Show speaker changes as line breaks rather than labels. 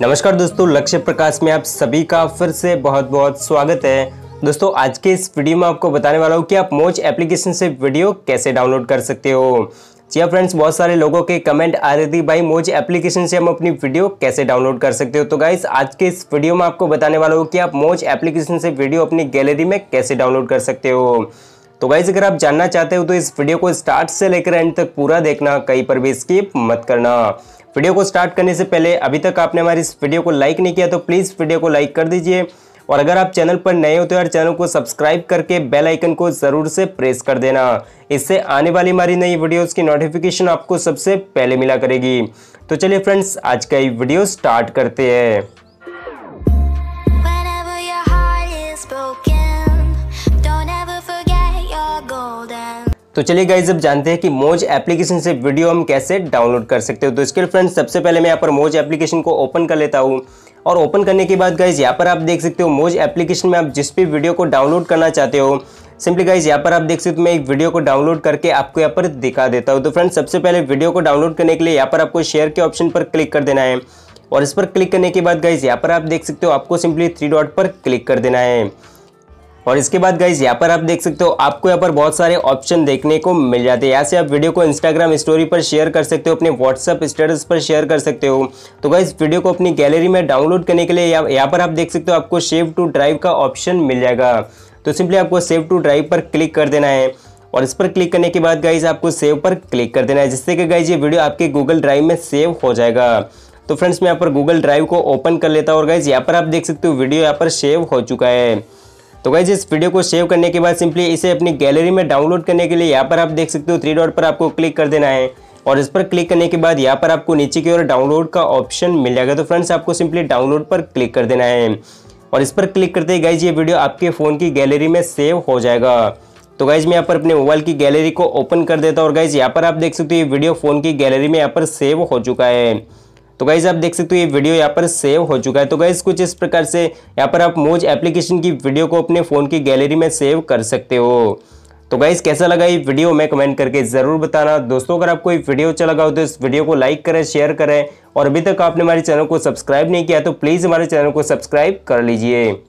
नमस्कार दोस्तों लक्ष्य प्रकाश में आप सभी का फिर से बहुत बहुत स्वागत है दोस्तों आज के इस वीडियो में आपको बताने वाला हूँ कि आप मोच एप्लीकेशन से वीडियो कैसे डाउनलोड कर सकते हो जी हाँ फ्रेंड्स बहुत सारे लोगों के कमेंट आ रही थी भाई मोज एप्लीकेशन से हम अपनी वीडियो कैसे डाउनलोड कर सकते हो तो गाइस आज के इस वीडियो में आपको बताने वाला हूँ कि आप मोज एप्लीकेशन से वीडियो अपनी गैलरी में कैसे डाउनलोड कर सकते हो तो गाइज अगर आप जानना चाहते हो तो इस वीडियो को स्टार्ट से लेकर एंड तक पूरा देखना कहीं पर भी स्किप मत करना वीडियो को स्टार्ट करने से पहले अभी तक आपने हमारी इस वीडियो को लाइक नहीं किया तो प्लीज़ वीडियो को लाइक कर दीजिए और अगर आप चैनल पर नए हो तो यार चैनल को सब्सक्राइब करके बेल आइकन को ज़रूर से प्रेस कर देना इससे आने वाली हमारी नई वीडियोस की नोटिफिकेशन आपको सबसे पहले मिला करेगी तो चलिए फ्रेंड्स आज का ये वीडियो स्टार्ट करते हैं तो चलिए गाइज अब जानते हैं कि मोज एप्लीकेशन से वीडियो हम कैसे डाउनलोड कर सकते हो तो इसके लिए फ्रेंड्स सबसे पहले मैं यहाँ पर मोज एप्लीकेशन को ओपन कर लेता हूँ और ओपन करने के बाद गाइज यहाँ पर आप देख सकते हो मोज एप्लीकेशन में आप जिस भी वीडियो को डाउनलोड करना चाहते हो सिंपली गाइज यहाँ पर आप देख सकते हो मैं एक वीडियो को डाउनलोड करके आपको यहाँ पर दिखा देता हूँ तो फ्रेंड्स सबसे पहले वीडियो को डाउनलोड करने के लिए यहाँ पर आपको शेयर के ऑप्शन पर क्लिक कर देना है और इस पर क्लिक करने के बाद गाइज यहाँ पर आप देख सकते हो आपको सिंपली थ्री डॉट पर क्लिक कर देना है और इसके बाद गाइज यहाँ पर आप देख सकते हो आपको यहाँ पर बहुत सारे ऑप्शन देखने को मिल जाते हैं यहाँ से आप वीडियो को इंस्टाग्राम स्टोरी पर शेयर कर सकते हो अपने व्हाट्सअप स्टेटस पर शेयर कर सकते हो तो गाइज वीडियो को अपनी गैलरी में डाउनलोड करने के लिए यहाँ पर आप देख सकते हो आपको सेव टू ड्राइव का ऑप्शन मिल जाएगा तो सिंपली आपको सेव टू ड्राइव पर क्लिक कर देना है और इस पर क्लिक करने के बाद गाइज आपको सेव पर क्लिक कर देना है जिससे कि गाइज ये वीडियो आपके गूगल ड्राइव में सेव हो जाएगा तो फ्रेंड्स मैं यहाँ पर गूगल ड्राइव को ओपन कर लेता हूँ और गाइज यहाँ पर आप देख सकते हो वीडियो यहाँ पर सेव हो चुका है तो गाइज इस वीडियो को सेव करने के बाद सिंपली इसे अपनी गैलरी में डाउनलोड करने के लिए यहाँ पर आप देख सकते हो थ्री डॉट पर आपको क्लिक कर देना है और इस पर क्लिक करने के बाद यहाँ पर आपको नीचे की ओर डाउनलोड का ऑप्शन मिल जाएगा तो फ्रेंड्स आपको सिंपली डाउनलोड पर क्लिक कर देना है और इस पर क्लिक करते ही गाइज ये वीडियो आपके फ़ोन की गैलरी में सेव हो जाएगा तो गाइज मैं यहाँ पर अपने मोबाइल की गैलरी को ओपन कर देता हूँ और गाइज यहाँ पर आप देख सकते हो ये वीडियो फ़ोन की गैलरी में यहाँ पर सेव हो चुका है तो गाइज आप देख सकते हो ये वीडियो यहाँ पर सेव हो चुका है तो गाइज कुछ इस प्रकार से यहाँ पर आप मोज एप्लीकेशन की वीडियो को अपने फ़ोन की गैलरी में सेव कर सकते हो तो गाइज कैसा लगा ये वीडियो में कमेंट करके ज़रूर बताना दोस्तों अगर आपको ये वीडियो अच्छा लगा हो तो इस वीडियो को लाइक करें शेयर करें और अभी तक आपने हमारे चैनल को सब्सक्राइब नहीं किया तो प्लीज़ हमारे चैनल को सब्सक्राइब कर लीजिए